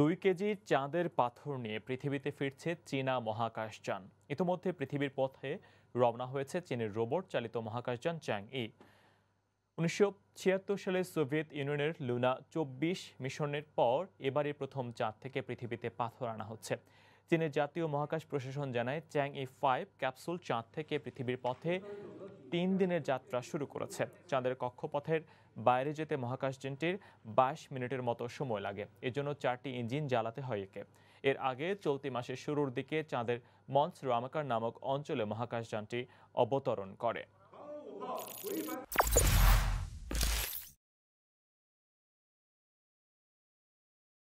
দুই কেজি চাঁদের পাথর নিয়ে পৃথিবীতে ফিরছে চীনা মহাকাশযান ইতিমধ্যে পৃথিবীর পথে রওনা হয়েছে চীনের রোবট চালিত মহাকাশযান চ্যাং ই উনিশশো সালে সোভিয়েত ইউনিয়নের লুনা চব্বিশ মিশনের পর এবারই প্রথম চাঁদ থেকে পৃথিবীতে পাথর আনা হচ্ছে চীনের জাতীয় মহাকাশ প্রশাসন জানায় চ্যাং ই ফাইভ ক্যাপসুল চাঁদ থেকে পৃথিবীর পথে তিন দিনের যাত্রা শুরু করেছে চাঁদের কক্ষপথের বাইরে যেতে মহাকাশযানটির বাইশ মিনিটের মতো সময় লাগে এজন্য চারটি ইঞ্জিন জ্বালাতে হয় একে এর আগে চলতি মাসের শুরুর দিকে চাঁদের মঞ্চ রামাকার নামক অঞ্চলে মহাকাশযানটি অবতরণ করে